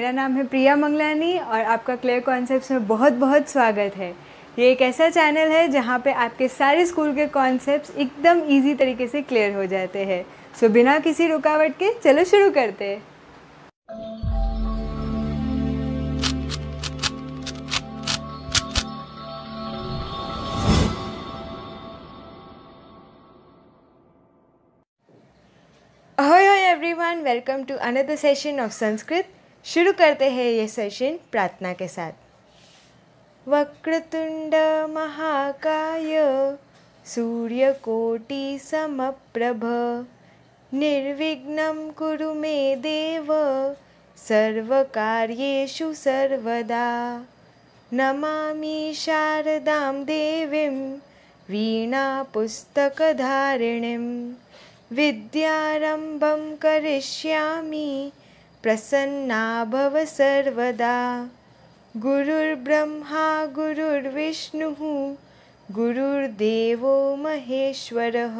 मेरा नाम है प्रिया मंगलानी और आपका क्लियर कॉन्सेप्ट्स में बहुत बहुत स्वागत है ये एक ऐसा चैनल है जहाँ पे आपके सारे स्कूल के कॉन्सेप्ट्स एकदम इजी तरीके से क्लियर हो जाते हैं सो बिना किसी रुकावट के चलो शुरू करते हैं everyone, welcome to another session of Sanskrit. शुरू करते हैं ये सेशन प्रार्थना के साथ वक्रतुंड महाकाय सम प्रभ निर्विघ्न कुरु मे देव सर्वकार्येषु सर्वदा नमामि शारदां देवीं धारिणी विद्यारम्भं करिष्यामि प्रसन्ना भव सर्वदा गुरुर्ब्रह्मा गुरुर्विष्णुः गुरुर्देवो महेश्वरः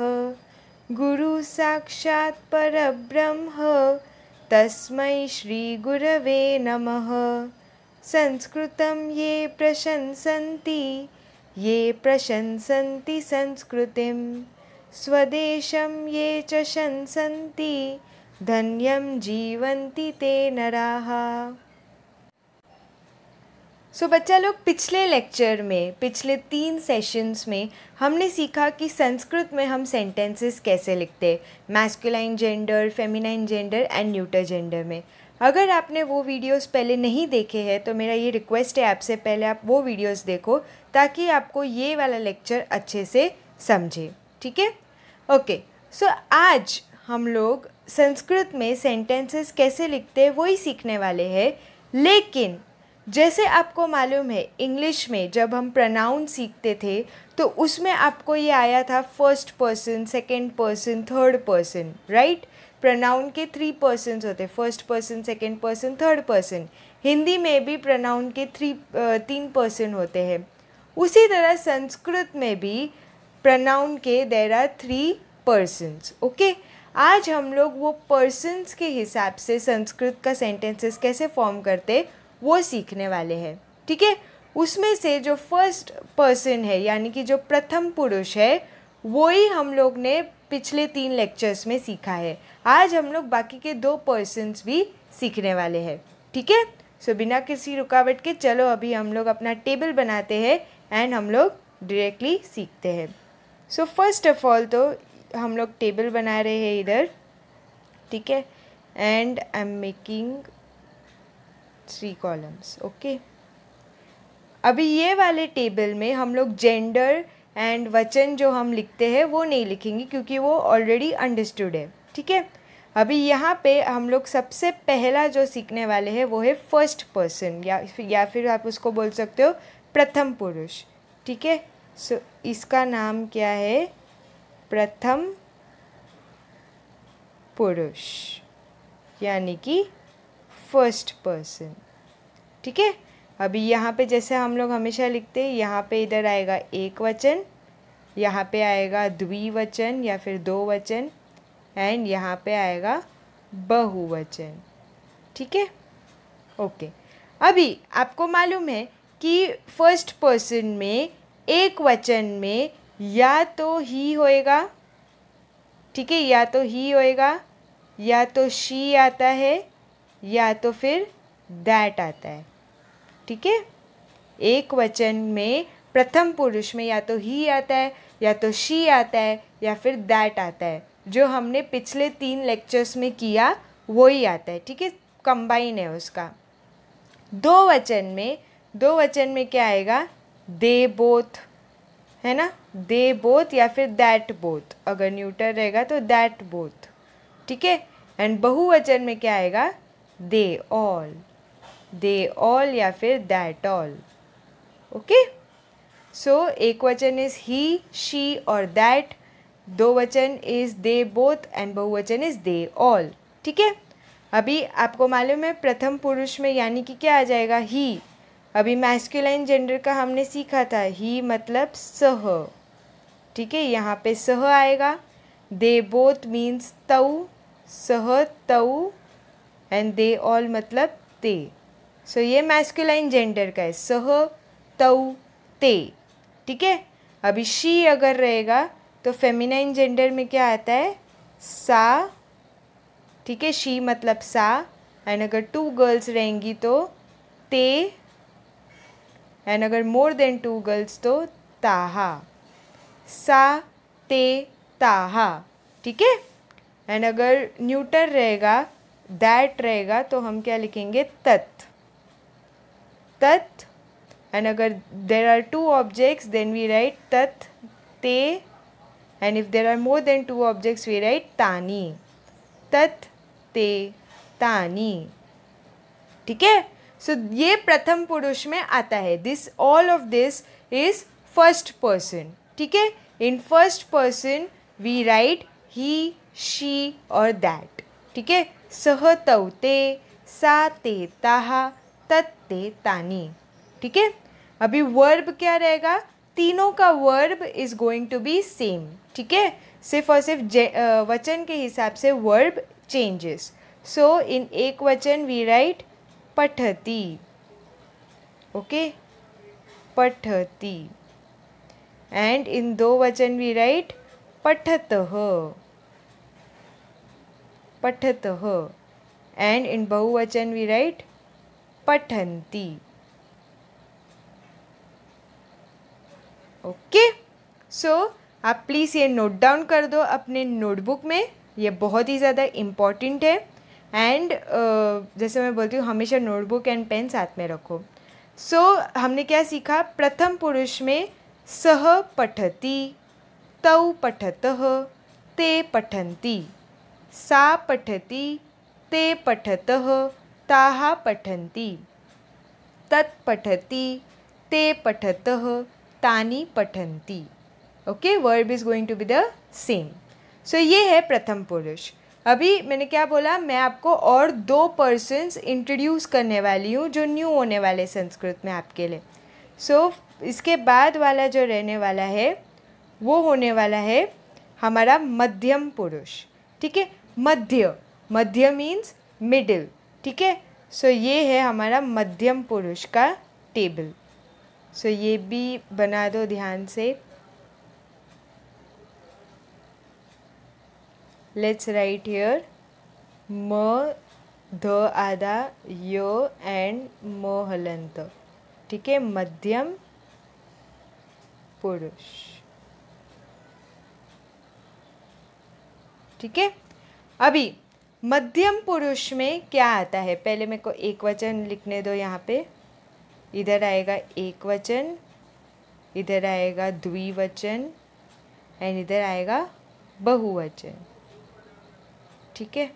गुरुसाक्षात् परब्रह्म तस्मै श्रीगुरवे नमः संस्कृतं ये प्रशंसन्ति ये प्रशंसन्ति संस्कृतिं स्वदेशं ये च शंसन्ति धन्यम जीवंती ते नराहा सो so, बच्चा लोग पिछले लेक्चर में पिछले तीन सेशंस में हमने सीखा कि संस्कृत में हम सेंटेंसेस कैसे लिखते masculine gender feminine gender and neuter gender में अगर आपने वो वीडियोस पहले नहीं देखे हैं तो मेरा ये रिक्वेस्ट है आपसे पहले आप वो वीडियोस देखो ताकि आपको ये वाला लेक्चर अच्छे से समझे ठीक है ओके सो आज हम लोग संस्कृत में सेंटेंसेस कैसे लिखते हैं वही सीखने वाले हैं लेकिन जैसे आपको मालूम है इंग्लिश में जब हम प्रनाउन सीखते थे तो उसमें आपको ये आया था first person second person third person right pronoun के थ्री पर्सनस होते first person second person third person Hindi में भी प्रनाउन के थ्री तीन पर्सन होते हैं उसी तरह संस्कृत में भी प्रनाउन के there are three persons okay okay? आज हम लोग वो पर्सन्स के हिसाब से संस्कृत का सेंटेंसेस कैसे फॉर्म करते वो सीखने वाले हैं ठीक है उसमें से जो फर्स्ट पर्सन है यानी कि जो प्रथम पुरुष है वो ही हम लोग ने पिछले तीन लेक्चर्स में सीखा है आज हम लोग बाकी के दो पर्सन्स भी सीखने वाले हैं ठीक है सो बिना किसी रुकावट के चलो अभी हम लोग अपना टेबल बनाते हैं एंड हम लोग डायरेक्टली सीखते हैं सो फर्स्ट ऑफ ऑल तो हम लोग टेबल बना रहे हैं इधर ठीक है and I am making three columns okay अभी ये वाले टेबल में हम लोग जेंडर एंड वचन जो हम लिखते हैं वो नहीं लिखेंगे क्योंकि वो ऑलरेडी अंडरस्टूड है ठीक है अभी यहाँ पे हम लोग सबसे पहला जो सीखने वाले हैं वो है फर्स्ट पर्सन या या फिर आप उसको बोल सकते हो प्रथम पुरुष ठीक है सो इसका नाम क्या है प्रथम पुरुष यानी कि फर्स्ट पर्सन ठीक है अभी यहाँ पे जैसे हम लोग हमेशा लिखते हैं यहाँ पे इधर आएगा एक वचन यहाँ पे आएगा द्विवचन या फिर दो वचन एंड यहाँ पे आएगा बहुवचन ठीक है ओके अभी आपको मालूम है कि फर्स्ट पर्सन में एक वचन में या तो ही होएगा ठीक है या तो ही होएगा या तो शी आता है या तो फिर दैट आता है ठीक है एक वचन में प्रथम पुरुष में या तो ही आता है या तो शी आता है या फिर दैट आता है जो हमने पिछले तीन लेक्चर्स में किया वो ही आता है ठीक है कंबाइन है उसका दो वचन में दो वचन में क्या आएगा दे बोथ है ना दे बोथ या फिर दैट बोथ अगर न्यूटर रहेगा तो दैट बोथ ठीक है एंड बहुवचन में क्या आएगा दे ऑल दे ऑल या फिर दैट ऑल ओके सो एक वचन इज ही शी और दैट दो वचन इज दे बोथ एंड बहुवचन इज दे ऑल ठीक है अभी आपको मालूम है प्रथम पुरुष में यानी कि क्या आ जाएगा ही अभी मैस्कुलाइन जेंडर का हमने सीखा था ही मतलब सह ठीक है यहाँ पे सह आएगा दे बोथ मीन्स तऊ सह तऊ एंड दे ऑल मतलब ते सो ये मैस्कुलाइन जेंडर का है सह तऊ ते ठीक है अभी शी अगर रहेगा तो फेमिनाइन जेंडर में क्या आता है सा ठीक है शी मतलब सा एंड अगर टू गर्ल्स रहेंगी तो ते एंड अगर मोर देन टू गर्ल्स तो ताहा सा ते ताहा ठीक है एंड अगर न्यूटर रहेगा दैट रहेगा तो हम क्या लिखेंगे तत् तत् एंड अगर there are two objects then we write तत् ते and if there are more than two objects we write तानी तत् ते तानी ठीक है सो ये प्रथम पुरुष में आता है this all of this is first person ठीक है in first person we write he she और दैट ठीक है सह तवते सा ते ताहा तत्ते तानी ठीक है अभी वर्ब क्या रहेगा तीनों का verb is going to be same ठीक है सिर्फ और सिर्फ वचन के हिसाब से वर्ब चेंजेस सो इन एक वचन वी राइट पठती ओके पठती एंड दो वचन वी राइट पठत हो पठत हो एंड इन बहुवचन वी राइट पठंती ओके सो आप प्लीज़ ये नोट डाउन कर दो अपने नोटबुक में ये बहुत ही ज़्यादा इम्पॉर्टेंट है एंड uh, जैसे मैं बोलती हूँ हमेशा नोटबुक एंड पेन साथ में रखो सो so, हमने क्या सीखा प्रथम पुरुष में सह पठती तौ पठत ते पठती सा पठती ते पठत ताहा पठती तत् पठति ते पठत तानी पठती okay verb is going to be the same so ये है प्रथम पुरुष अभी मैंने क्या बोला मैं आपको और दो पर्सन्स इंट्रोड्यूस करने वाली हूँ जो न्यू होने वाले संस्कृत में आपके लिए सो so, इसके बाद वाला जो रहने वाला है वो होने वाला है हमारा मध्यम पुरुष ठीक है मध्य मध्य मीन्स मिडिल ठीक है सो ये है हमारा मध्यम पुरुष का टेबल सो ये भी बना दो ध्यान से लेट्स राइट हियर म ध आधा यो एंड मोहलंत ठीक है मध्यम पुरुष ठीक है अभी मध्यम पुरुष में क्या आता है पहले मेरे को एक वचन लिखने दो यहाँ पे इधर आएगा एक वचन इधर आएगा द्विवचन एंड इधर आएगा बहुवचन ठीक है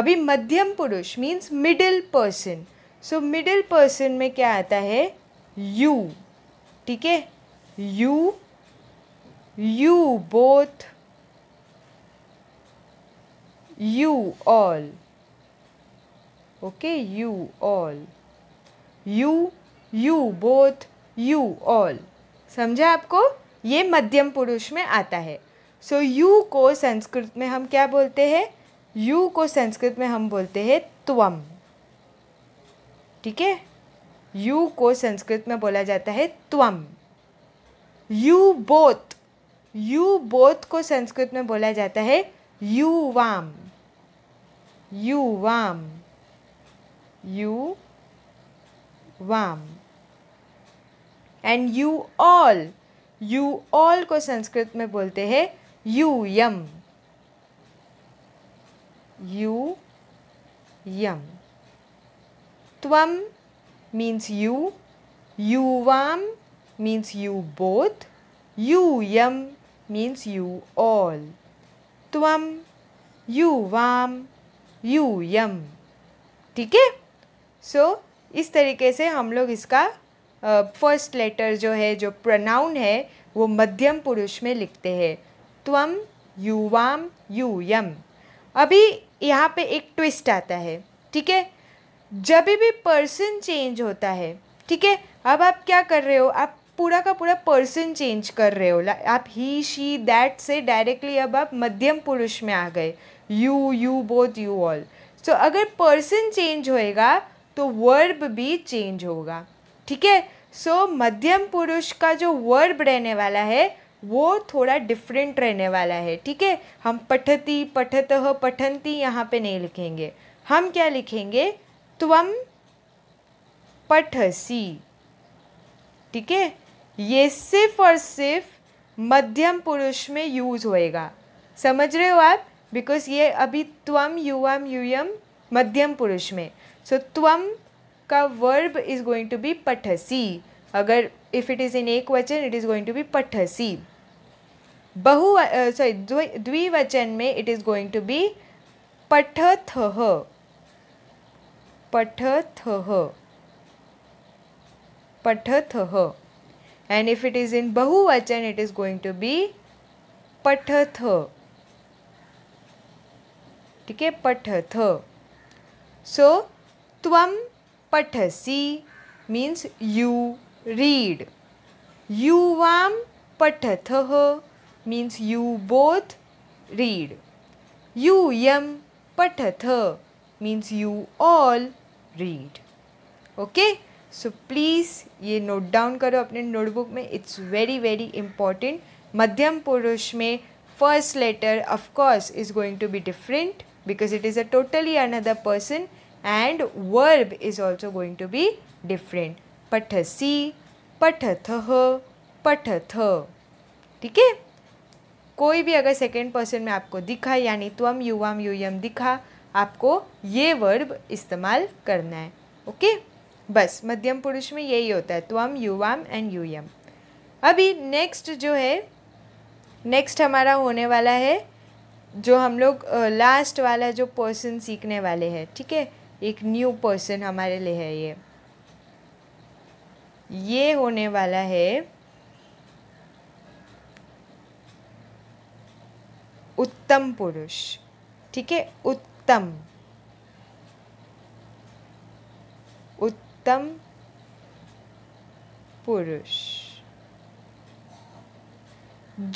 अभी मध्यम पुरुष means middle person so middle person में क्या आता है यू ठीक है you you both you all okay you all you you both you all समझा आपको ये मध्यम पुरुष में आता है सो so, यू को संस्कृत में हम क्या बोलते हैं यू को संस्कृत में हम बोलते हैं त्वम ठीक है यू को संस्कृत में बोला जाता है त्वम यू बोथ यू बोथ को संस्कृत में बोला जाता है यू वाम यू वाम यू वाम and you all you all को संस्कृत में बोलते हैं यू यम यू यम त्वम मीन्स यू यू वाम means you both. You yam means you all. Tvam, you vam, you yam. ठीक है सो so, इस तरीके से हम लोग इसका फर्स्ट uh, लेटर जो है जो प्रनाउन है वो मध्यम पुरुष में लिखते हैं त्वम युवाम यूयम अभी यहाँ पे एक ट्विस्ट आता है ठीक है जब भी पर्सन चेंज होता है ठीक है अब आप क्या कर रहे हो आप पूरा का पूरा पर्सन चेंज कर रहे हो आप ही शी दैट से डायरेक्टली अब आप मध्यम पुरुष में आ गए you you both you all so अगर पर्सन चेंज होएगा तो वर्ब भी चेंज होगा ठीक है सो मध्यम पुरुष का जो वर्ब रहने वाला है वो थोड़ा डिफरेंट रहने वाला है ठीक है हम पठती पठत पठंती यहाँ पे नहीं लिखेंगे हम क्या लिखेंगे त्वम पठसी ठीक है ये सिर्फ और सिर्फ मध्यम पुरुष में यूज़ होएगा समझ रहे हो आप बिकॉज ये अभी त्वम युवम यूयम मध्यम पुरुष में सो so, त्वम का verb is going to be पठसी अगर इफ़ इट इज़ इन एक वचन it is going to be पठसी बहु सॉरी द्विवचन में it is going to be पठथ पठथ पठथ and if it is in bahuvachan it is going to be पठथ ठीक है पठथ सो त्वम पठसी मीन्स यू रीड युवाम पठथ मीन्स यू बोथ रीड यूयम पठथ means you all read okay so please ये नोट डाउन करो अपने नोटबुक में इट्स वेरी वेरी इम्पॉर्टेंट मध्यम पुरुष में first letter of course is going to be different because it a totally another person and verb is also going to be different पठ सी पठ थ पठ थ ठीक है कोई भी अगर सेकेंड पर्सन में आपको दिखा यानी त्वम युवाम यूयम दिखा आपको ये वर्ब इस्तेमाल करना है ओके okay? बस मध्यम पुरुष में यही होता है त्वम युवाम एंड यूयम अभी नेक्स्ट जो है नेक्स्ट हमारा होने वाला है जो हम लोग लास्ट वाला जो पर्सन सीखने वाले हैं ठीक है ठीके? एक न्यू पर्सन हमारे लिए है ये ये होने वाला है उत्तम पुरुष ठीक है उत्तम उत्तम पुरुष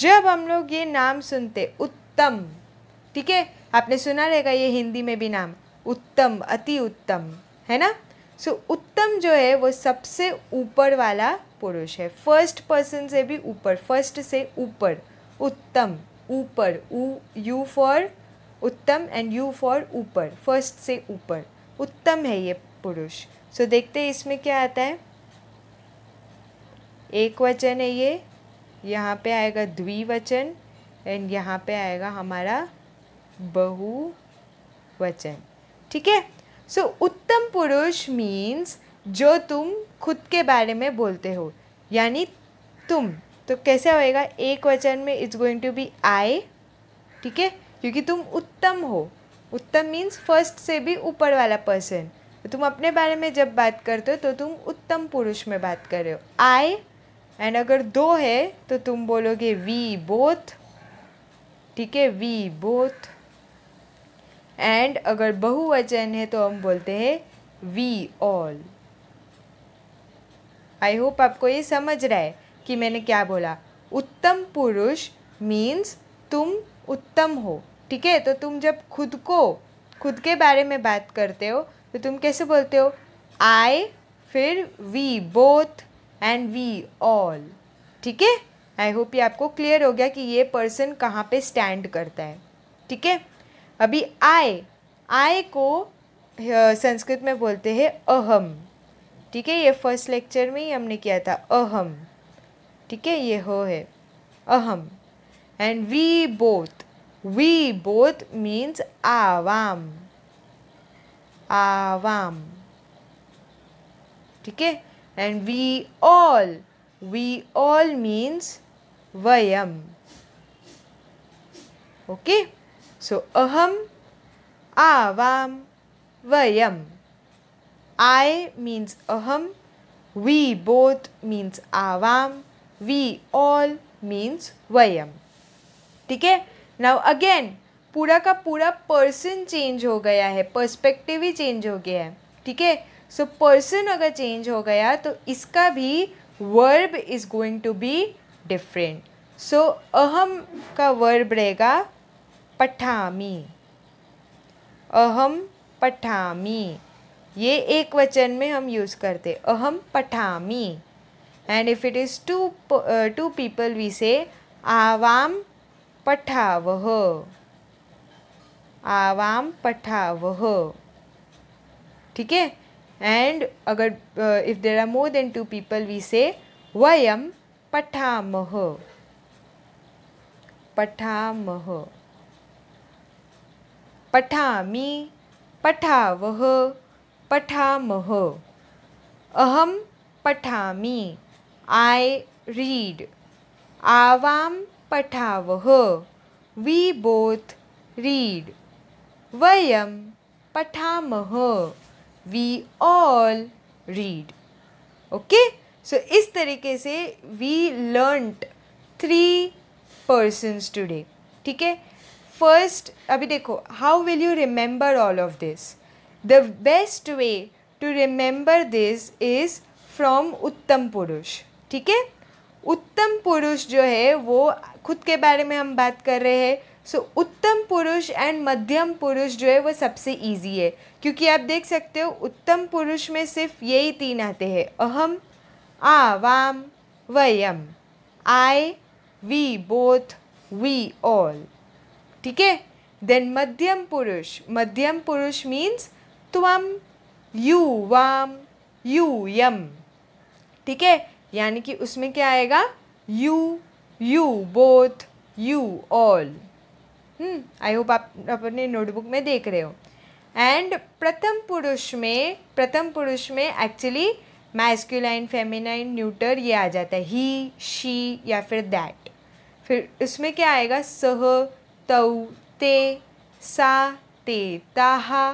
जब हम लोग ये नाम सुनते उत्तम ठीक है आपने सुना रहेगा ये हिंदी में भी नाम उत्तम अति उत्तम है ना सो so, उत्तम जो है वो सबसे ऊपर वाला पुरुष है फर्स्ट पर्सन से भी ऊपर फर्स्ट से ऊपर उत्तम ऊपर ऊ यू फॉर उत्तम एंड यू फॉर ऊपर फर्स्ट से ऊपर उत्तम है ये पुरुष सो देखते हैं इसमें क्या आता है एक वचन है ये यहाँ पे आएगा द्विवचन एंड यहाँ पे आएगा हमारा बहुवचन ठीक है सो उत्तम पुरुष मीन्स जो तुम खुद के बारे में बोलते हो यानी तुम तो कैसे होएगा एक वचन में it's going to be I ठीक है क्योंकि तुम उत्तम हो उत्तम मीन्स फर्स्ट से भी ऊपर वाला पर्सन तुम अपने बारे में जब बात करते हो तो तुम उत्तम पुरुष में बात कर रहे हो आई एंड अगर दो है तो तुम बोलोगे वी बोथ ठीक है वी बोथ एंड अगर बहुवचन है तो हम बोलते हैं वी ऑल आई होप आपको ये समझ रहा है कि मैंने क्या बोला उत्तम पुरुष मीन्स तुम उत्तम हो ठीक है तो तुम जब खुद को खुद के बारे में बात करते हो तो तुम कैसे बोलते हो आई फिर we both and we all ठीक है आई होप ये आपको क्लियर हो गया कि ये पर्सन कहाँ पे स्टैंड करता है ठीक है अभी आय आय को संस्कृत में बोलते हैं अहम ठीक है ये फर्स्ट लेक्चर में ही हमने किया था अहम ठीक है ये हो है अहम and we both we both means आवाम आवाम ठीक है and we all we all means वयम ओके सो अहम आवाम वयम आई मीन्स अहम वी बोथ मीन्स आवाम वी ऑल मीन्स वयम ठीक है नाउ अगेन पूरा का पूरा पर्सन चेंज हो गया है पर्सपेक्टिव ही चेंज हो गया है ठीक है सो पर्सन अगर चेंज हो गया तो इसका भी verb is going to be different so अहम का वर्ब रहेगा पठामी अहम पठामी ये एक वचन में हम यूज़ करते अहम पठामी and if it is two two people we say आवाम पठावह आवाम पठाव ठीक है एंड अगर if there are more than two people we say वयम पठाम पठाम पठामी पठाव पठाम अहम पठामी आई रीड आवाम पठाव वी बोथ रीड वयम पठामह we all read okay so इस तरीके से we learnt three persons today ठीक है फर्स्ट अभी देखो how will you remember all of this the best way to remember this is from उत्तम पुरुष ठीक है उत्तम पुरुष जो है वो खुद के बारे में हम बात कर रहे हैं सो so, उत्तम पुरुष एंड मध्यम पुरुष जो है वो सबसे ईजी है क्योंकि आप देख सकते हो उत्तम पुरुष में सिर्फ यही तीन आते हैं अहम आ वाम वयम I we both we all ठीक है देन मध्यम पुरुष मध्यम पुरुष मीन्स त्वम यू वाम यू यम ठीक है यानी कि उसमें क्या आएगा you you both you all hmm, I hope आप अपने नोटबुक में देख रहे हो एंड प्रथम पुरुष में प्रथम पुरुष में एक्चुअली मैस्कुलाइन फेमिनाइन न्यूटर ये आ जाता है ही शी या फिर दैट फिर इसमें क्या आएगा सह तऊ ते सा ते ताहा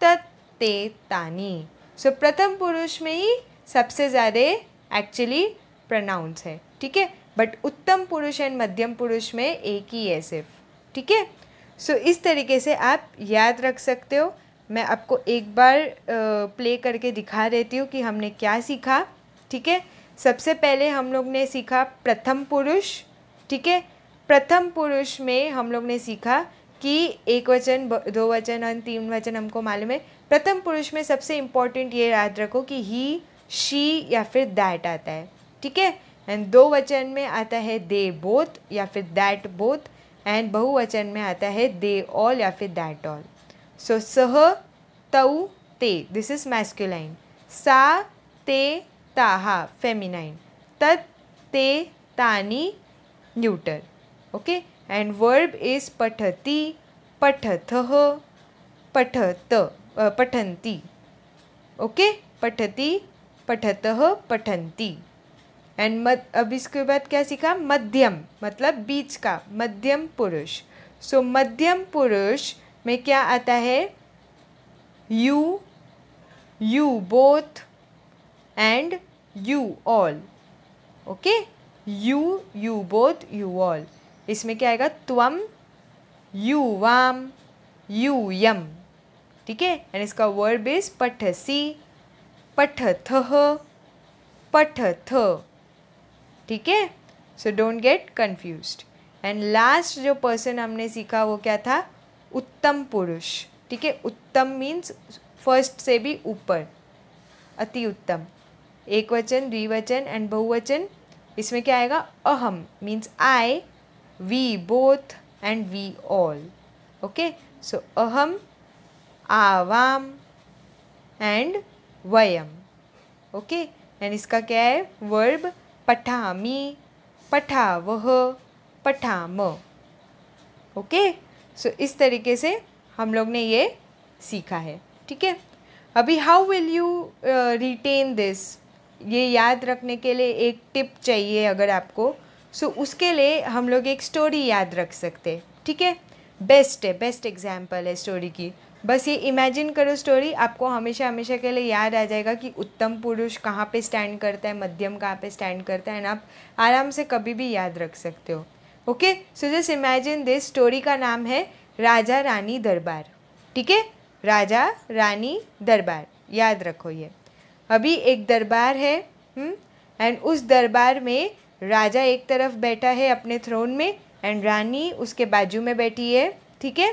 तत् ते तानी सो so, प्रथम पुरुष में ही सबसे ज़्यादा एक्चुअली प्रनाउंस है ठीक है बट उत्तम पुरुष एंड मध्यम पुरुष में एक ही है सिर्फ ठीक है सो इस तरीके से आप याद रख सकते हो मैं आपको एक बार प्ले करके दिखा देती हूँ कि हमने क्या सीखा ठीक है सबसे पहले हम लोग ने सीखा प्रथम पुरुष ठीक है प्रथम पुरुष में हम लोग ने सीखा कि एक वचन दो वचन और तीन वचन हमको मालूम है प्रथम पुरुष में सबसे इम्पॉर्टेंट ये याद रखो कि ही शी या फिर दैट आता है ठीक है एंड दो वचन में आता है दे बोथ या फिर दैट बोथ एंड बहुवचन में आता है दे ऑल या फिर दैट ऑल सो सह तऊ ते दिस इज मैस्क्यूलाइन सा ते ताहा फेमिनाइन तत् ते तानी neuter okay and verb is पठती पठथ पठत पठंती ओके पठती पठत पठंती एंड मत अब इसके बाद क्या सीखा मध्यम मतलब बीच का मध्यम पुरुष सो so, मध्यम पुरुष में क्या आता है you you both and you all okay you you both you all इसमें क्या आएगा त्वम यू वाम यू यम ठीक है एंड इसका वर्ब पठ पठसी पठथ पठथ ठीक है so don't get confuse and last जो पर्सन हमने सीखा वो क्या था उत्तम पुरुष ठीक है उत्तम मीन्स फर्स्ट से भी ऊपर अति उत्तम एक वचन द्विवचन एंड बहुवचन इसमें क्या आएगा अहम means I we both and we all okay so अहम आवाम एंड वयम ओके एंड इसका क्या है वर्ब पठामी पठावह पठाम ओके सो इस तरीके से हम लोग ने ये सीखा है ठीक है अभी how will you retain this ये याद रखने के लिए एक टिप चाहिए अगर आपको सो so, उसके लिए हम लोग एक स्टोरी याद रख सकते ठीक है बेस्ट है बेस्ट एग्जाम्पल है स्टोरी की बस ये इमेजिन करो स्टोरी आपको हमेशा हमेशा के लिए याद आ जाएगा कि उत्तम पुरुष कहाँ पे स्टैंड करता है मध्यम कहाँ पे स्टैंड करता है एंड आप आराम से कभी भी याद रख सकते हो okay so just imagine this story का नाम है राजा रानी दरबार ठीक है राजा रानी दरबार याद रखो ये अभी एक दरबार है एंड हम्म? उस दरबार में राजा एक तरफ बैठा है अपने थ्रोन में एंड रानी उसके बाजू में बैठी है ठीक है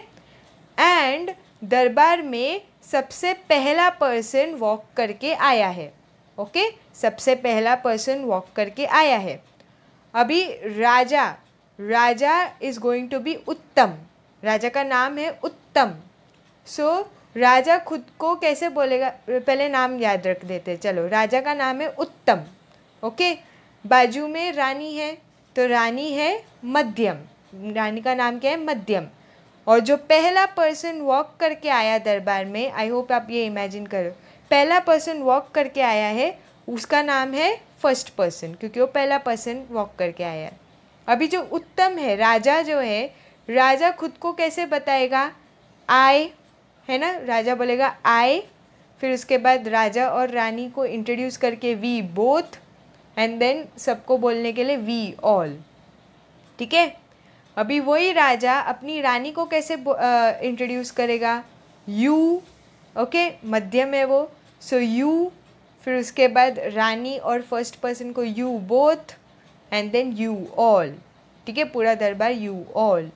एंड दरबार में सबसे पहला पर्सन वॉक करके आया है ओके सबसे पहला पर्सन वॉक करके आया है अभी राजा राजा इज़ गोइंग टू बी उत्तम राजा का नाम है उत्तम सो so, राजा खुद को कैसे बोलेगा पहले नाम याद रख देते चलो राजा का नाम है उत्तम ओके बाजू में रानी है तो रानी है मध्यम रानी का नाम क्या है मध्यम और जो पहला पर्सन वॉक करके आया दरबार में आई होप आप ये इमेजिन करो पहला पर्सन वॉक करके आया है उसका नाम है फर्स्ट पर्सन क्योंकि वो पहला पर्सन वॉक करके आया है अभी जो उत्तम है राजा जो है राजा खुद को कैसे बताएगा आए है ना राजा बोलेगा आए फिर उसके बाद राजा और रानी को इंट्रोड्यूस करके वी बोथ एंड देन सबको बोलने के लिए वी ऑल ठीक है अभी वही राजा अपनी रानी को कैसे इंट्रोड्यूस करेगा यू ओके मध्यम है वो सो so यू फिर उसके बाद रानी और फर्स्ट पर्सन को you both and then you all ठीक है पूरा दरबार यू ऑल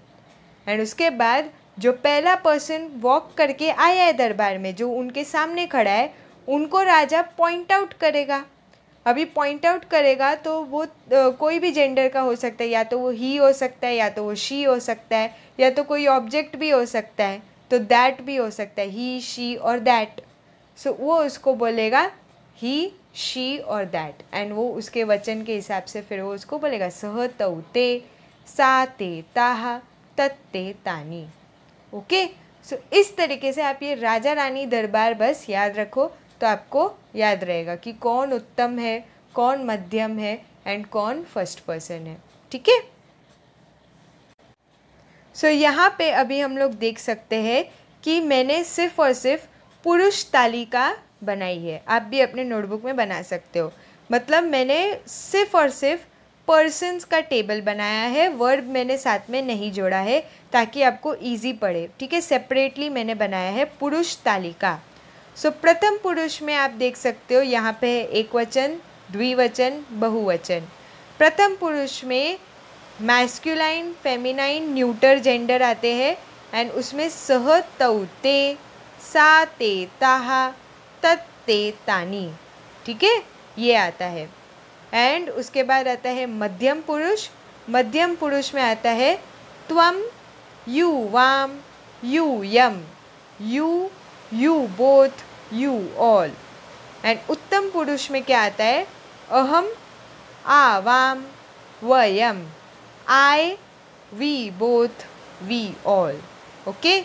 एंड उसके बाद जो पहला पर्सन वॉक करके आया है दरबार में जो उनके सामने खड़ा है उनको राजा पॉइंट आउट करेगा अभी पॉइंट आउट करेगा तो वो कोई भी जेंडर का हो सकता है या तो वो ही हो सकता है या तो वो शी हो सकता है या तो कोई ऑब्जेक्ट भी हो सकता है तो दैट भी हो सकता है ही शी और दैट सो वो उसको बोलेगा ही शी और दैट एंड वो उसके वचन के हिसाब से फिर वो उसको बोलेगा सह तऊ ते सा ते ताहा तत्ते तानी ओके सो so, इस तरीके से आप ये राजा रानी दरबार बस याद रखो तो आपको याद रहेगा कि कौन उत्तम है कौन मध्यम है एंड कौन फर्स्ट पर्सन है ठीक है सो यहाँ पे अभी हम लोग देख सकते हैं कि मैंने सिर्फ और सिर्फ पुरुष तालिका बनाई है आप भी अपने नोटबुक में बना सकते हो मतलब मैंने सिर्फ और सिर्फ पर्सनस का टेबल बनाया है वर्ब मैंने साथ में नहीं जोड़ा है ताकि आपको इजी पड़े ठीक है सेपरेटली मैंने बनाया है पुरुष तालिका सो so, प्रथम पुरुष में आप देख सकते हो यहाँ पे है एक वचन द्विवचन बहुवचन प्रथम पुरुष में मैस्क्यूलाइन फेमिनाइन न्यूटर जेंडर आते हैं एंड उसमें सह तौ ते सा ते ताहा तत् ते तानी ठीक है ये आता है एंड उसके बाद आता है मध्यम पुरुष मध्यम पुरुष में आता है त्वम यू वाम यू यम you you both you all and उत्तम पुरुष में क्या आता है अहम आ वाम वयम I we both we all okay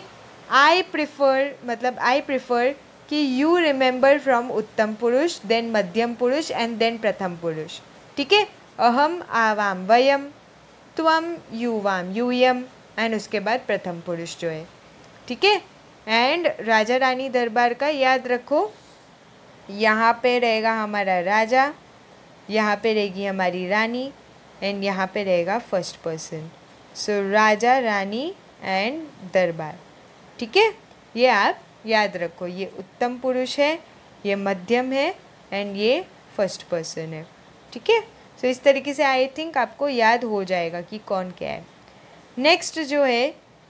I prefer मतलब आई प्रिफर कि यू रिमेंबर फ्रॉम उत्तम पुरुष देन मध्यम पुरुष एंड देन प्रथम पुरुष ठीक है अहम आ वाम वयम वाम यू यूयम एंड उसके बाद प्रथम पुरुष जो है ठीक है एंड राजा रानी दरबार का याद रखो यहाँ पे रहेगा हमारा राजा यहाँ पे रहेगी हमारी रानी एंड यहाँ पे रहेगा फर्स्ट पर्सन सो राजा रानी एंड दरबार ठीक है ये आप याद रखो ये उत्तम पुरुष है ये मध्यम है एंड ये फर्स्ट पर्सन है ठीक है सो इस तरीके से आई थिंक आपको याद हो जाएगा कि कौन क्या है नेक्स्ट जो है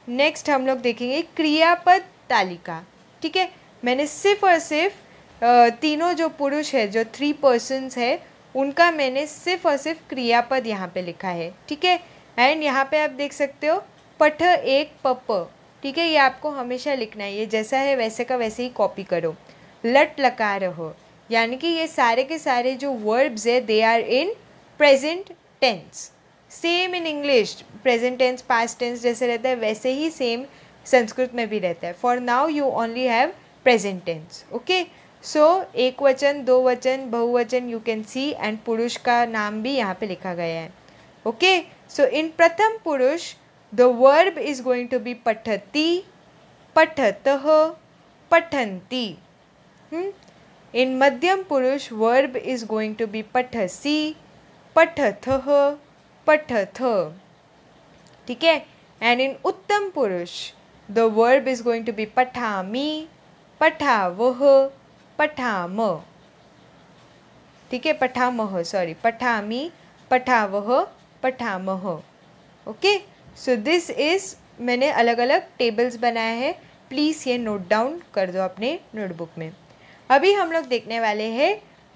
नेक्स्ट हम लोग देखेंगे क्रियापद तालिका ठीक है मैंने सिर्फ और सिर्फ तीनों जो पुरुष है जो थ्री पर्सनस है उनका मैंने सिर्फ और सिर्फ क्रियापद यहाँ पे लिखा है ठीक है एंड यहाँ पे आप देख सकते हो पठ एक पप ठीक है ये आपको हमेशा लिखना है ये जैसा है वैसे का वैसे ही कॉपी करो लट लगा रहो यानी कि ये सारे के सारे जो वर्ब्स है they are in present tense same in English present tense past tense जैसे रहता है वैसे ही सेम संस्कृत में भी रहता है for now you only have present tense okay so एक वचन दो वचन बहुवचन यू कैन सी एंड पुरुष का नाम भी यहाँ पे लिखा गया है ओके सो इन प्रथम पुरुष the verb is going to be पठती पठत पठंती इन मध्यम पुरुष verb is going to be पठसी पठथ पठथ ठीक है एंड इन उत्तम पुरुष The verb is going to be patami, patavah, पठाम ठीक है पठामह सॉरी पठामी पठावह पठामह ओके सो दिस इज़ मैंने अलग अलग टेबल्स बनाए हैं प्लीज़ ये नोट डाउन कर दो अपने नोटबुक में अभी हम लोग देखने वाले हैं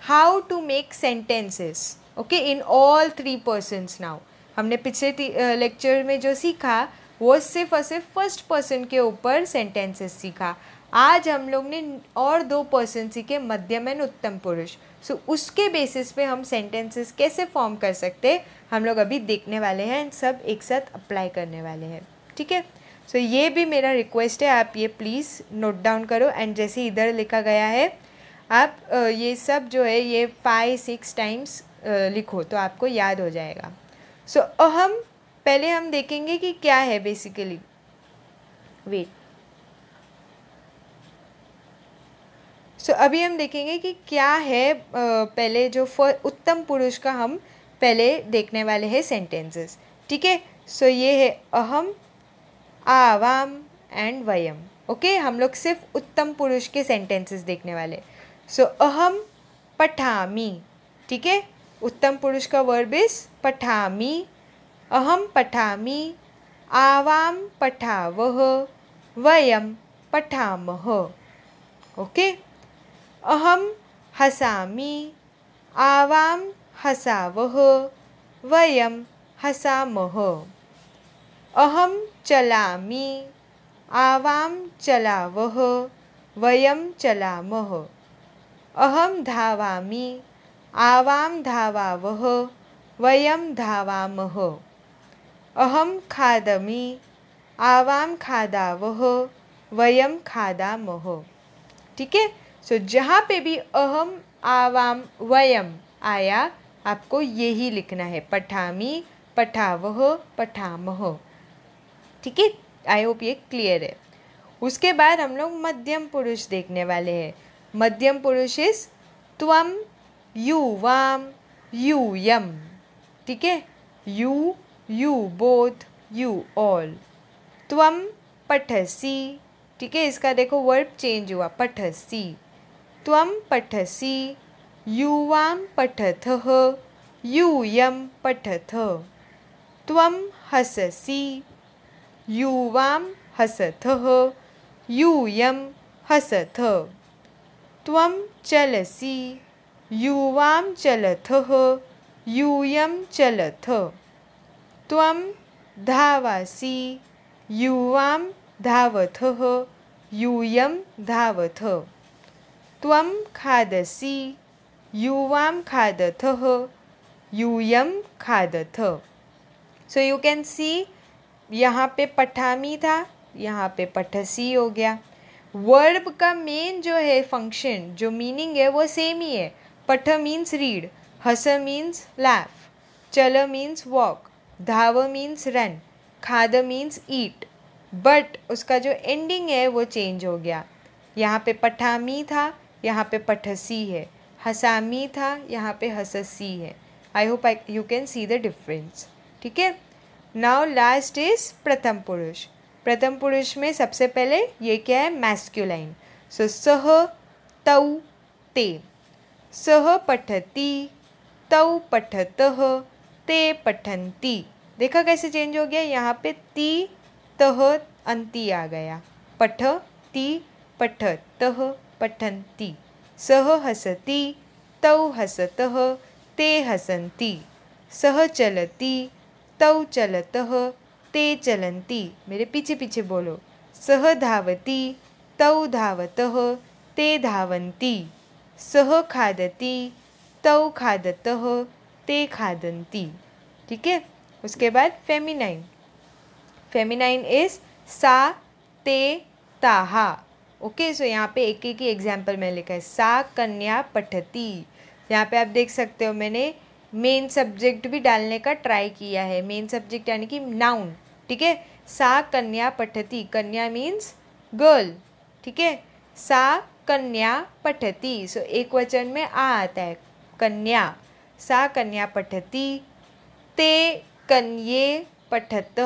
how to make sentences okay in all three persons now हमने पिछले लेक्चर में जो सीखा वो सिर्फ और सिर्फ फर्स्ट पर्सन के ऊपर सेंटेंसेस सीखा आज हम लोग ने और दो पर्सन सीखे मध्यम एंड उत्तम पुरुष सो so, उसके बेसिस पे हम सेंटेंसेस कैसे फॉर्म कर सकते हम लोग अभी देखने वाले हैं एंड सब एक साथ अप्लाई करने वाले हैं ठीक है सो so, ये भी मेरा रिक्वेस्ट है आप ये प्लीज़ नोट डाउन करो एंड जैसे इधर लिखा गया है आप ये सब जो है ये फाइव सिक्स टाइम्स लिखो तो आपको याद हो जाएगा सो so, अहम पहले हम देखेंगे कि क्या है बेसिकली वेट सो so, अभी हम देखेंगे कि क्या है पहले जो उत्तम पुरुष का हम पहले देखने वाले हैं सेंटेंसेस ठीक है सो ये है अहम आवाम एंड वयम ओके okay? हम लोग सिर्फ उत्तम पुरुष के सेंटेंसेस देखने वाले सो so, अहम पठामी ठीक है उत्तम पुरुष का वर्ब इज पठामी अहम पठामि आवाम पठाव वयम पठामः ओके अहम हसा आवाम हसाव वयम हसामः अहम चलामी आवाम चलाव वयम चलामः अहम धावामी आवाम धावावः वयम धावामः अहम खादमी आवाम खादा वह वयम खादा मोह ठीक है सो जहाँ पे भी अहम आवाम वयम आया आपको यही लिखना है पठामी पठावह पठामह ठीक है आई होप ये क्लियर है उसके बाद हम लोग मध्यम पुरुष देखने वाले हैं मध्यम पुरुष इस त्वम यू वाम यू यम ठीक है you you both you all त्वम पठसी ठीक है इसका देखो वर्ब चेंज हुआ पठसी त्वम पठसी युवाम पठथ यूयम पठथ त्वम हससी युवाम हसथ यूयम हसथ त्वं चलसी युवाम चलथ यूयम चलथ त्वं धावासी युवां धावथ यूयं धावथ त्वं खादसि युवां खादथः यूयम खादथ सो यू कैन सी यहाँ पे पठामी था यहाँ पे पठसी हो गया वर्ब का मेन जो है फंक्शन जो मीनिंग है वो सेम ही है पठ मीन्स रीड हस मीन्स लैफ चल मीन्स वॉक धाव मीन्स रन खाद मीन्स ईट बट उसका जो एंडिंग है वो चेंज हो गया यहाँ पे पठामी था यहाँ पे पठसी है हसामी था यहाँ पे हससी है I hope I you can see the difference ठीक है नाउ लास्ट इज प्रथम पुरुष प्रथम पुरुष में सबसे पहले ये क्या है मैस्क्यूलाइन सो सह तऊ ते सह पठती तऊ पठत ते पठंती देखा कैसे चेंज हो गया यहाँ पे ती तह अंती आ गया पठ ती पठ तह पठंती सह हसती तौ हसत ते हसंती सह चलती तौ चलत ते चलती मेरे पीछे पीछे बोलो सह धावती तौ धावत ते धावती सह खादती तौ खादत ते खादंती ठीक है उसके बाद फेमिनाइन फेमिनाइन इज सा ते ताहा ओके सो यहाँ पे एक एक ही एग्जाम्पल मैंने लिखा है सा कन्या पठती यहाँ पे आप देख सकते हो मैंने मेन सब्जेक्ट भी डालने का ट्राई किया है मेन सब्जेक्ट यानी कि नाउन ठीक है सा कन्या पठती कन्या मीन्स गर्ल ठीक है सा कन्या पठती सो एक वचन में आ आता है कन्या सा कन्या पठती ते कन्ये पठत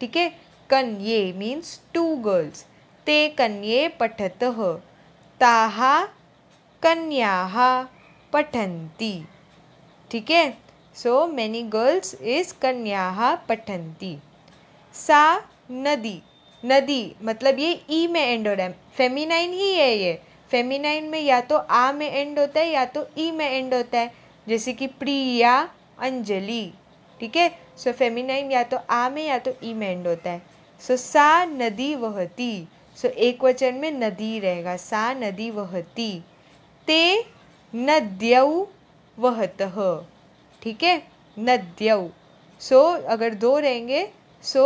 ठीक है कन्ये मीन्स टू गर्ल्स ते कन्ये पठत ताहा कन्या पठंती ठीक है सो मैनी गर्ल्स इज कन्या पठंती सा नदी नदी मतलब ये ई में एंड हो रहा है फेमिनाइन ही है ये फेमिनाइन में या तो आ में एंड होता है या तो ई में एंड होता है जैसे कि प्रिया अंजलि ठीक है सो फेमिनाइन या तो आ में या तो ई में एंड होता है सो सा नदी वहती सो एक वचन में नदी रहेगा सा नदी वहती ते नद्यऊ वहत ठीक है नद्यऊ सो अगर दो रहेंगे सो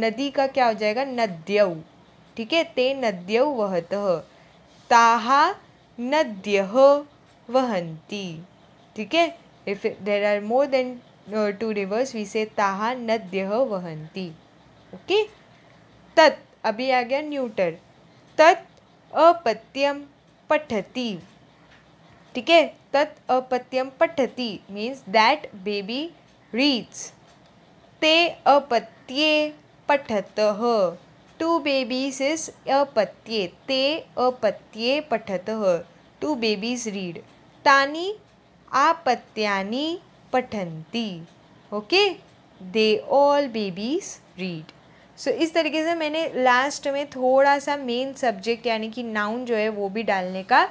नदी का क्या हो जाएगा नद्यऊ ठीक है ते नद्यऊ वहत ताहा नद्य वहंती ठीक है if there are more than two rivers we say ताहा नद्य वहंती ओके तत् अभी आ गया न्यूटर तत् अपत्यम पठती ठीक है तत् अपत्यम पठती मीन्स दैट बेबी रीड्स ते अपत्ये पठत टू बेबीज इज अपत्ये ते अपत्ये पठत टू बेबीज रीड तानी आपत्यानि पठन्ति okay they all babies read so इस तरीके से मैंने लास्ट में थोड़ा सा मेन सब्जेक्ट यानी कि नाउन जो है वो भी डालने का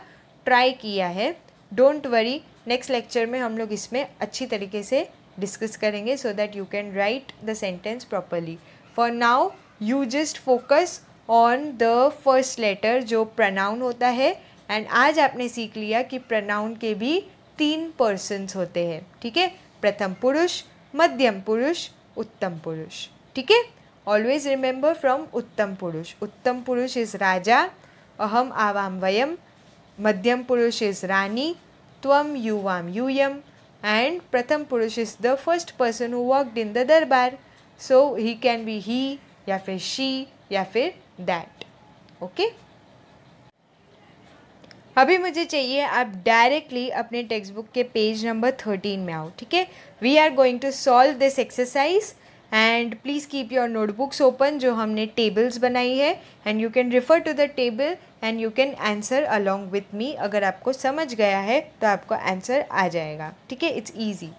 ट्राई किया है डोंट वरी नेक्स्ट लेक्चर में हम लोग इसमें अच्छी तरीके से डिस्कस करेंगे so that you can write the sentence properly for now you just focus on the first letter जो प्रनाउन होता है एंड आज आपने सीख लिया कि प्रनाउन के भी तीन पर्सन्स होते हैं ठीक है प्रथम पुरुष मध्यम पुरुष उत्तम पुरुष ठीक है ऑलवेज रिमेंबर फ्रॉम उत्तम पुरुष उत्तम पुरुष इज राजा अहम आवाम वयम मध्यम पुरुष इज रानी त्वम युवाम यूयम एंड प्रथम पुरुष is the first person who worked in the darbar so he can be ही या फिर शी या फिर ओके okay अभी मुझे चाहिए आप डायरेक्टली अपने टेक्स्ट बुक के पेज नंबर थर्टीन में आओ ठीक है we are going to solve this exercise and please keep your notebooks open जो हमने टेबल्स बनाई है and you can refer to the table and you can answer along with me अगर आपको समझ गया है तो आपको आंसर आ जाएगा ठीक है it's easy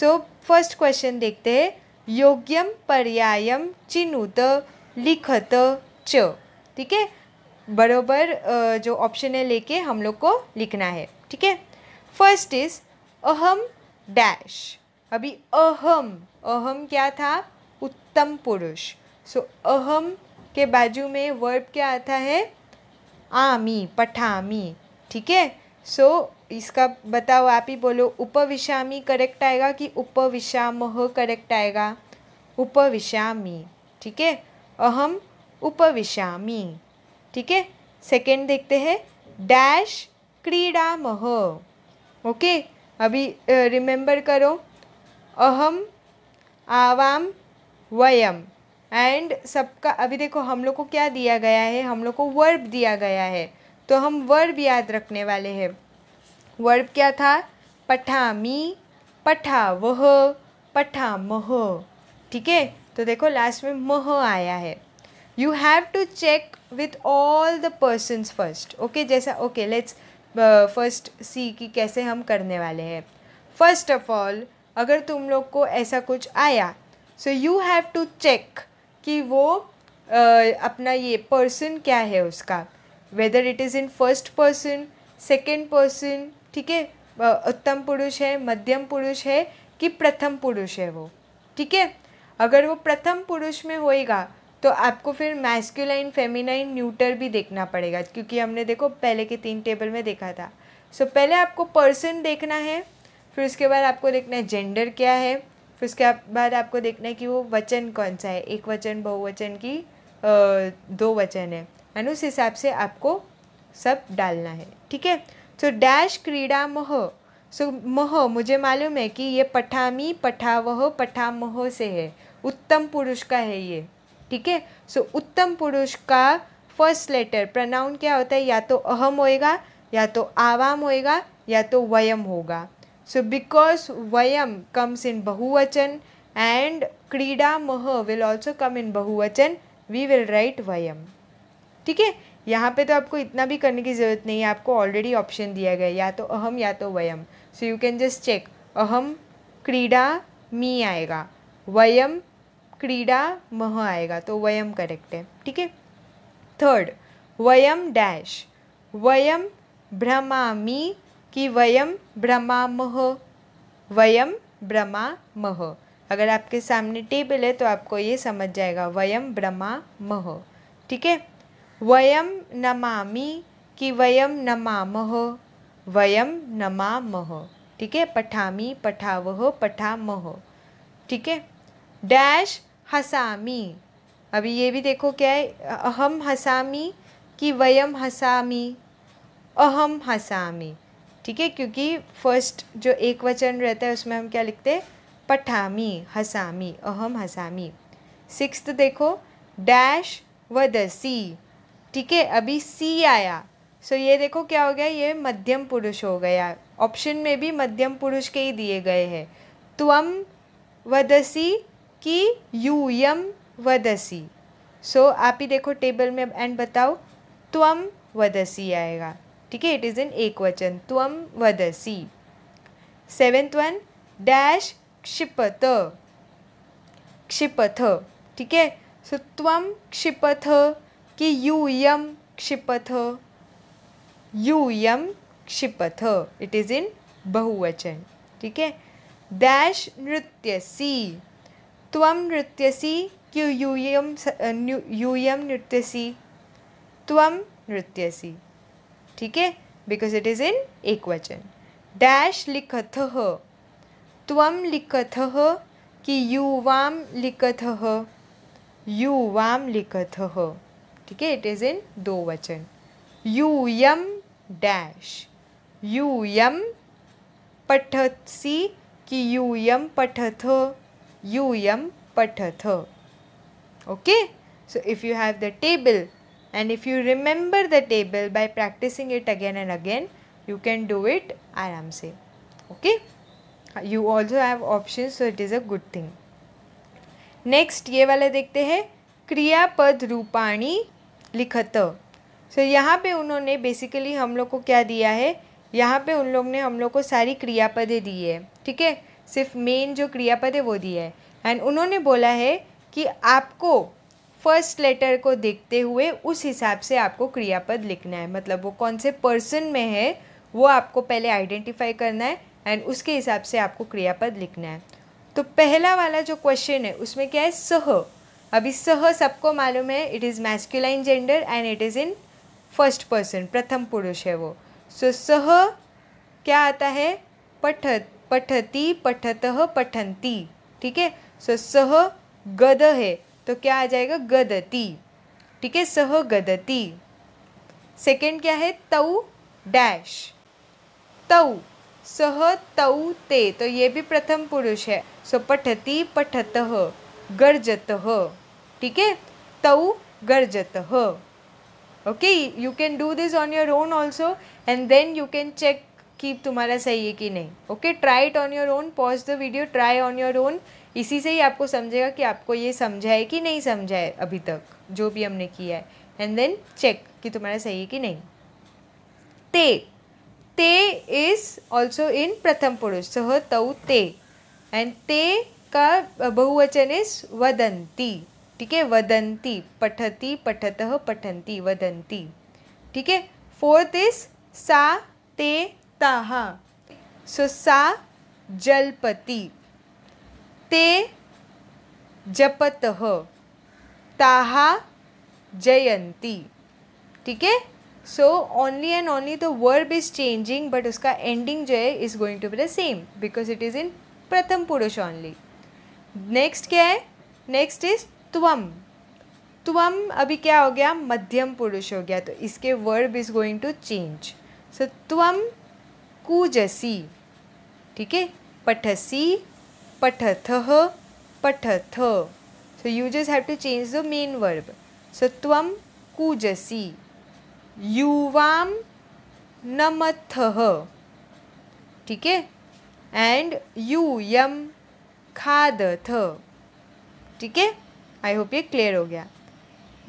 so first question देखते हैं योग्यम पर्यायम चिन्हुत लिखत च ठीक है बराबर जो ऑप्शन है लेके हम लोग को लिखना है ठीक है फर्स्ट इज़ अहम डैश अभी अहम अहम क्या था उत्तम पुरुष सो so, अहम के बाजू में वर्ब क्या आता है आमी पठामी ठीक है सो इसका बताओ आप ही बोलो उपविशामी करेक्ट आएगा कि उपविशामह करेक्ट आएगा उपविशामी ठीक है अहम उपविशामी ठीक है सेकेंड देखते हैं डैश क्रीड़ा मह ओके अभी रिमेंबर करो अहम आवाम वयम एंड सबका अभी देखो हम लोग को क्या दिया गया है हम लोग को वर्ब दिया गया है तो हम वर्ब याद रखने वाले हैं वर्ब क्या था पठामी पठा वह पठा मह ठीक है तो देखो लास्ट में मह आया है you have to check with all the persons first okay जैसा ओके लेट्स फर्स्ट सी कि कैसे हम करने वाले हैं फर्स्ट ऑफ ऑल अगर तुम लोग को ऐसा कुछ आया so you have to check कि वो uh, अपना ये पर्सन क्या है उसका whether it is in first person second person ठीक है uh, उत्तम पुरुष है मध्यम पुरुष है कि प्रथम पुरुष है वो ठीक है अगर वो प्रथम पुरुष में होएगा तो आपको फिर मैस्कुलाइन फेमिनाइन न्यूटर भी देखना पड़ेगा क्योंकि हमने देखो पहले के तीन टेबल में देखा था सो so, पहले आपको पर्सन देखना है फिर उसके बाद आपको देखना है जेंडर क्या है फिर उसके बाद आपको देखना है कि वो वचन कौन सा है एक वचन बहुवचन की दो वचन है एंड उस हिसाब से आपको सब डालना है ठीक है सो डैश क्रीड़ा मोह सो मह मोह मुझे मालूम है कि ये पठामी पठावह पठामोह से है उत्तम पुरुष का है ये ठीक है सो उत्तम पुरुष का फर्स्ट लेटर प्रनाउन क्या होता है या तो अहम होएगा या तो आवाम होएगा या तो वयम होगा सो बिकॉज वयम कम्स इन बहुवचन एंड क्रीडा मह विल ऑल्सो कम इन बहुवचन वी विल राइट वयम ठीक है यहाँ पे तो आपको इतना भी करने की ज़रूरत नहीं है आपको ऑलरेडी ऑप्शन दिया गया या तो अहम या तो वयम so you can just check अहम क्रीडा मी आएगा वयम क्रीड़ा मह आएगा तो वयम करेक्ट है ठीक है थर्ड वयम डैश वयम भ्रमामी कि वयम भ्रमामह वयम भ्रमामह अगर आपके सामने टेबल है तो आपको ये समझ जाएगा वयम भ्रमामह ठीक है वयम नमामी कि वयम नमामह वयम नमामह ठीक है पठामी पठावह पठामह ठीक है डैश हसामी अभी ये भी देखो क्या है अहम हसामी कि वयम हसामी अहम हसामी ठीक है क्योंकि फर्स्ट जो एक वचन रहता है उसमें हम क्या लिखते हैं पठामी हसामी अहम हसामी सिक्स देखो डैश व सी ठीक है अभी सी आया सो ये देखो क्या हो गया ये मध्यम पुरुष हो गया ऑप्शन में भी मध्यम पुरुष के ही दिए गए हैं त्वम वदसी कि यूयम वदसी सो so, आप ही देखो टेबल में एंड बताओ त्वम वदसी आएगा ठीक है इट इज़ इन एक वचन त्वम वदसी सेवेंथ वन डैश क्षिपत क्षिपथ ठीक है सो त्वम क्षिपथ कि यूयम क्षिपथ यूयम क्षिपथ इट इज़ इन बहुवचन ठीक है डैश नृत्यसी त्वं नृत्यसी क्यू यूयम नृत्यसी त्वं नृत्यसी ठीक है बिकॉज इट इज़ इन एक वचन डैश लिखथ त्वं लिखथ कि युवाम लिखथ युवाम लिखथ ठीक है इट इज़ इन दो वचन यूयम डैश यूयम पठसी कि यूयम पठथ यूयम पठथ okay so if you have the table and if you remember the table by practicing it again and again you can do it आराम से okay you also have option so it is a good thing next ये वाला देखते हैं क्रियापद रूपाणी लिखत सो so, यहाँ पे उन्होंने बेसिकली हम लोग को क्या दिया है यहाँ पे उन लोग ने हम लोग को सारी क्रियापदे दी है ठीक है सिर्फ मेन जो क्रियापद है वो दिया है एंड उन्होंने बोला है कि आपको फर्स्ट लेटर को देखते हुए उस हिसाब से आपको क्रियापद लिखना है मतलब वो कौन से पर्सन में है वो आपको पहले आइडेंटिफाई करना है एंड उसके हिसाब से आपको क्रियापद लिखना है तो पहला वाला जो क्वेश्चन है उसमें क्या है सह अभी सह सबको मालूम है it is masculine gender and it is in first person प्रथम पुरुष है वो सो so, सह क्या आता है पठत पठती पठत पठंती ठीक है सो सह गद है तो क्या आ जाएगा गदती ठीक है सह गदती सेकेंड क्या है तऊ डैश तऊ सह तऊ ते तो ये भी प्रथम पुरुष है सो पठती पठत गर्जत ठीक है तऊ गर्जत okay you can do this on your own also and then you can check कि तुम्हारा सही है कि नहीं okay try it on your own pause the video try on your own इसी से ही आपको समझेगा कि आपको ये समझाए कि नहीं समझाए अभी तक जो भी हमने किया है एंड देन चेक कि तुम्हारा सही है कि नहीं ते ते इज़ ऑल्सो इन प्रथम पुरुष सह तऊ ते एंड ते का बहुवचन इज वदंती ठीक है वदंती पठती पठत पठंती वदंती ठीक है फोर्थ इज सा ते ताह सो सा जलपति ते जपतः ताहा जयंती ठीक है so only and only the verb is changing but उसका एंडिंग जो है is going to be the same because it is in प्रथम पुरुष ओनली नेक्स्ट क्या है नेक्स्ट इज त्वम त्वम अभी क्या हो गया मध्यम पुरुष हो गया तो इसके verb is going to change so त्वम कूजसी ठीक है पठसी पठथ पठथ so you just have to change the main verb so त्वम कूजसी युवाम नमथ ठीक है एंड यूयम खादथ ठीक है आई होप ये क्लियर हो गया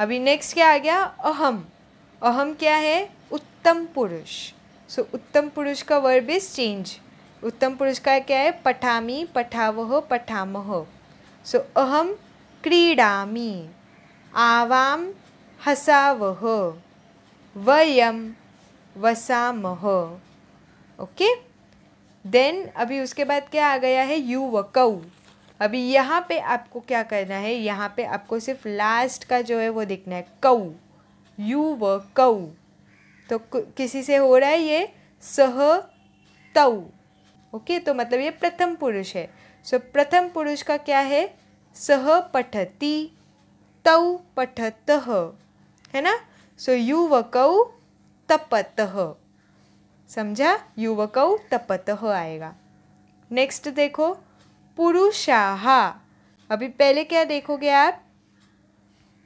अभी नेक्स्ट क्या आ गया अहम अहम क्या है उत्तम पुरुष सो उत्तम पुरुष का वर्ब इज चेंज उत्तम पुरुष का क्या है पठामी पठावह पठामह सो अहम क्रीडामी आवाम हसावह वयम वसामह ओके देन अभी उसके बाद क्या आ गया है यू युवकऊ अभी यहाँ पे आपको क्या करना है यहाँ पे आपको सिर्फ लास्ट का जो है वो देखना है कऊ कऊ तो किसी से हो रहा है ये सह तऊ ओके तो मतलब ये प्रथम पुरुष है सो so, प्रथम पुरुष का क्या है सह पठती तऊ पठत है ना सो so, युवक तपत समझा युवक तपत आएगा नेक्स्ट देखो पुरुषाहा अभी पहले क्या देखोगे आप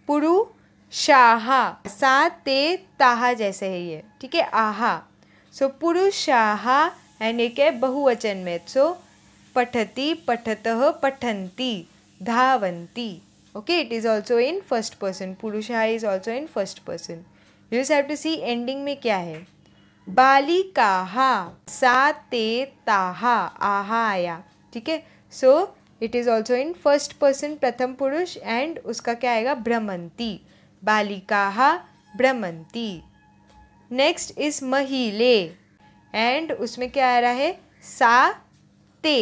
पुरु शाहा सा ते ताहा जैसे है ये ठीक है आहा सो पुरुष शाहा यानी के बहुवचन में सो पठती पठत पठंती धावंती okay it is also in first person पुरुष is also in first person you just to see ending में क्या है बालिकाहा सा ते ताहा आहा आया ठीक है so it is also in first person प्रथम पुरुष एंड उसका क्या आएगा भ्रमंती बालिका भ्रमंती नेक्स्ट इज महीले एंड उसमें क्या आ रहा है सा ते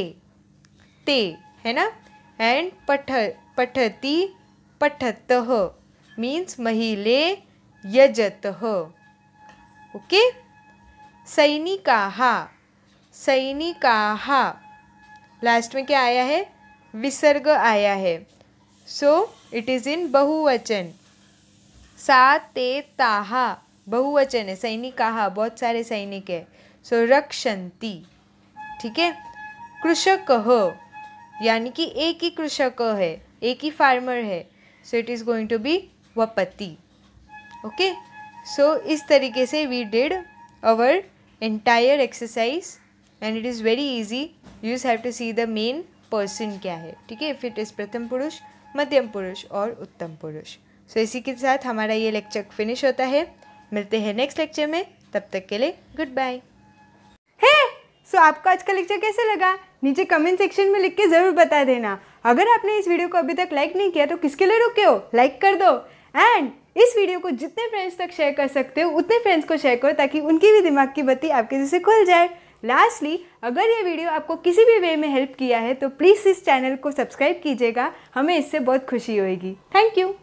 ते है ना एंड पठ पठती पठत मीन्स महिले यजत ओके सैनिका सैनिका लास्ट में क्या आया है विसर्ग आया है सो इट इज़ इन बहुवचन ताहा बहुवचन है सैनिकाः बहुत सारे सैनिक है सो रक्षन्ति ठीक है कृषक यानी कि एक ही कृषक है एक ही फार्मर है so it is going to be वपति ओके सो इस तरीके से we did our entire exercise and it is very easy you have to see the main person क्या है ठीक है इट इज प्रथम पुरुष मध्यम पुरुष और उत्तम पुरुष सो so, इसी के साथ हमारा ये लेक्चर फिनिश होता है मिलते हैं नेक्स्ट लेक्चर में तब तक के लिए गुड बाय हे सो आपको आज का लेक्चर कैसे लगा नीचे कमेंट सेक्शन में लिख के ज़रूर बता देना अगर आपने इस वीडियो को अभी तक लाइक नहीं किया तो किसके लिए रुके हो लाइक कर दो एंड इस वीडियो को जितने फ्रेंड्स तक शेयर कर सकते हो उतने फ्रेंड्स को शेयर करो ताकि उनकी भी दिमाग की बत्ती आपके जैसे खुल जाए लास्टली अगर ये वीडियो आपको किसी भी वे में हेल्प किया है तो प्लीज़ इस चैनल को सब्सक्राइब कीजिएगा हमें इससे बहुत खुशी होगी थैंक यू